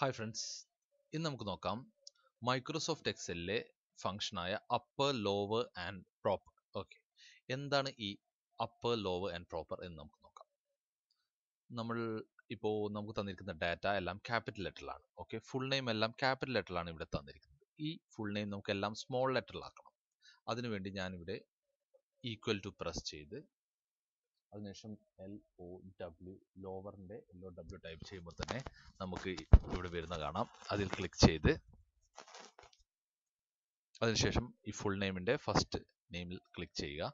hi friends ഇന്ന് നമുക്ക് നോക്കാം മൈക്രോസോഫ്റ്റ് എക്സലിലെ ഫംഗ്ഷനായ upper lower and proper okay എന്താണ് ഈ അപ്പർ ലോവർ ആൻഡ് പ്രോപ്പർ എന്ന് നമുക്ക് നോക്കാം നമ്മൾ ഇപ്പോൾ നമുക്ക് തന്നിരിക്കുന്ന ഡാറ്റ എല്ലാം ക്യാപിറ്റൽ ലെറ്ററിലാണ് ഓക്കെ ഫുൾ നെയിം എല്ലാം ക്യാപിറ്റൽ ലെറ്ററിലാണ് ഇവിടെ തന്നിരിക്കുന്നത് ഈ ഫുൾ നെയിം നമുക്കെല്ലാം സ്മോൾ ലെറ്ററിലാക്കണം അതിനുവേണ്ടി ഞാനിവിടെ ഈക്വൽ ടു പ്രസ് ചെയ്ത് അതിനുശേഷം എൽ ഒ ഡബ്ല്യു ലോവറിന്റെ എൽ ഒ ഡബ്ല്യു ടൈപ്പ് ചെയ്യുമ്പോൾ തന്നെ നമുക്ക് ഇവിടെ വരുന്ന കാണാം അതിൽ ക്ലിക്ക് ചെയ്ത് അതിനുശേഷം ഈ ഫുൾ നെയിമിൻ്റെ ഫസ്റ്റ് നെയിമിൽ ക്ലിക്ക് ചെയ്യുക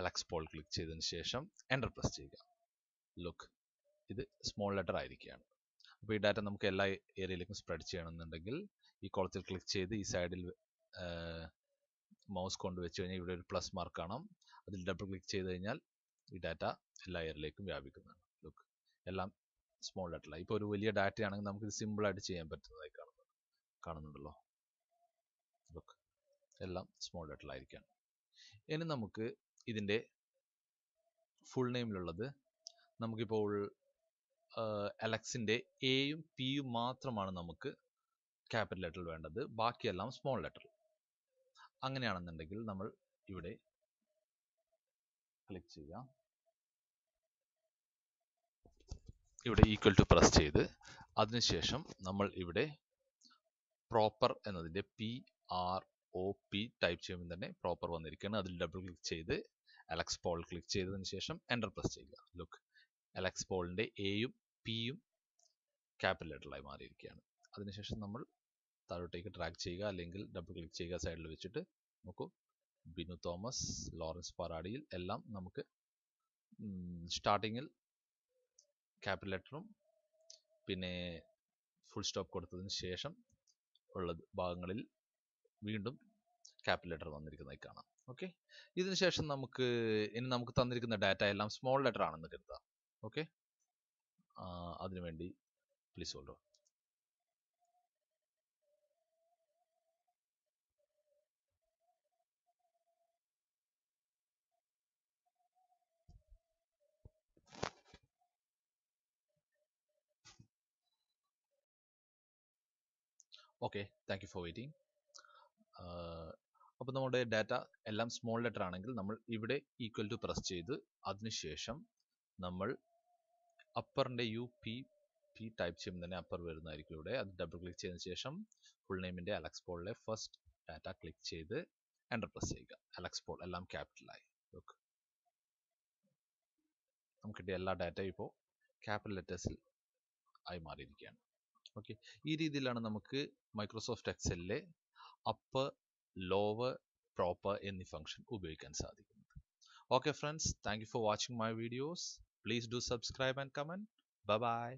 അലക്സ് പോൾ ക്ലിക്ക് ചെയ്തതിന് ശേഷം എൻ്റർ പ്രസ് ചെയ്യുക ലുക്ക് ഇത് സ്മോൾ ലെറ്റർ ആയിരിക്കുകയാണ് അപ്പോൾ ഈ ഡാറ്റ നമുക്ക് എല്ലാ ഏരിയയിലേക്കും സ്പ്രെഡ് ചെയ്യണമെന്നുണ്ടെങ്കിൽ ഈ കോളത്തിൽ ക്ലിക്ക് ചെയ്ത് ഈ സൈഡിൽ മൗസ് കൊണ്ട് വെച്ച് കഴിഞ്ഞാൽ ഇവിടെ ഒരു പ്ലസ് മാർക്ക് കാണാം അതിൽ ഡബിൾ ക്ലിക്ക് ചെയ്ത് കഴിഞ്ഞാൽ ഈ ഡാറ്റ എല്ലാ ലെയറിലേക്കും വ്യാപിക്കുന്നതാണ് ലുക്ക് എല്ലാം സ്മോൾ ഡാറ്റ ഇപ്പോൾ ഒരു വലിയ ഡാറ്റയാണെങ്കിൽ നമുക്ക് ഇത് ആയിട്ട് ചെയ്യാൻ പറ്റുന്നതായി കാണുന്നു കാണുന്നുണ്ടല്ലോ ലുക്ക് എല്ലാം സ്മോൾ ഡാറ്റയിലായിരിക്കാം ഇനി നമുക്ക് ഇതിൻ്റെ ഫുൾ നെയിമിലുള്ളത് നമുക്കിപ്പോൾ അലക്സിൻ്റെ എയും പിയും മാത്രമാണ് നമുക്ക് ക്യാപിറ്റൽ ലെറ്ററിൽ വേണ്ടത് ബാക്കിയെല്ലാം സ്മോൾ ലെറ്റർ അങ്ങനെയാണെന്നുണ്ടെങ്കിൽ നമ്മൾ ഇവിടെ ക്ലിക്ക് ചെയ്യാം ഇവിടെ ഈക്വൽ ടു പ്രസ് ചെയ്ത് അതിനുശേഷം നമ്മൾ ഇവിടെ പ്രോപ്പർ എന്നതിൻ്റെ P R O P type ചെയ്യുമ്പോൾ തന്നെ പ്രോപ്പർ വന്നിരിക്കുകയാണ് അതിൽ ഡബിൾ ക്ലിക്ക് ചെയ്ത് അലക്സ് പോൾ ക്ലിക്ക് ചെയ്തതിന് ശേഷം എൻ്റർ പ്രസ് ചെയ്യുക ലുക്ക് അലക്സ് പോളിൻ്റെ എയും പിയും ക്യാപിറ്റൽ ലെറ്ററായി മാറിയിരിക്കുകയാണ് അതിനുശേഷം നമ്മൾ താഴോട്ടേക്ക് ട്രാക്ക് ചെയ്യുക അല്ലെങ്കിൽ ഡബിൾ ക്ലിക്ക് ചെയ്യുക സൈഡിൽ വെച്ചിട്ട് നോക്കൂ ബിനു തോമസ് ലോറൻസ് പാറാടിയിൽ എല്ലാം നമുക്ക് സ്റ്റാർട്ടിങ്ങിൽ ക്യാപിറ്റൽ ലെറ്ററും പിന്നെ ഫുൾ സ്റ്റോപ്പ് കൊടുത്തതിന് ശേഷം ഉള്ള ഭാഗങ്ങളിൽ വീണ്ടും ക്യാപിറ്റൽ ലെറ്റർ വന്നിരിക്കുന്നതായി കാണാം ഓക്കെ ഇതിനുശേഷം നമുക്ക് ഇനി നമുക്ക് തന്നിരിക്കുന്ന ഡാറ്റ എല്ലാം സ്മോൾ ലെറ്റർ ആണെന്ന് കരുതാം ഓക്കെ അതിനുവേണ്ടി please hold okay thank for waiting അപ്പോൾ നമ്മുടെ ഡാറ്റ എല്ലാം സ്മോൾ ലെറ്റർ ആണെങ്കിൽ നമ്മൾ ഇവിടെ ഈക്വൽ ടു പ്രസ് ചെയ്ത് അതിനുശേഷം നമ്മൾ അപ്പറിൻ്റെ യു പി പി ടൈപ്പ് ചെയ്യുമ്പോൾ തന്നെ അപ്പർ വരുന്നതായിരിക്കും ഇവിടെ അത് ഡബിൾ ക്ലിക്ക് ചെയ്തതിന് ശേഷം ഫുൾ നെയിമിൻ്റെ അലക്സ് പോളിലെ ഫസ്റ്റ് ഡാറ്റ ക്ലിക്ക് ചെയ്ത് എൻ്റർ പ്രസ് ചെയ്യുക അലക്സ് പോൾ എല്ലാം ക്യാപിറ്റലായി ഓക്കെ നമുക്ക് കിട്ടിയ എല്ലാ ഡാറ്റയും ഇപ്പോൾ ക്യാപിറ്റൽ ലെറ്റേഴ്സിൽ ആയി മാറിയിരിക്കുകയാണ് ഓക്കെ ഈ രീതിയിലാണ് നമുക്ക് മൈക്രോസോഫ്റ്റ് എക്സലിലെ അപ്പർ ലോവർ പ്രോപ്പർ എന്നീ ഫംഗ്ഷൻ ഉപയോഗിക്കാൻ സാധിക്കുന്നത് okay friends thank you for watching my videos please do subscribe and comment by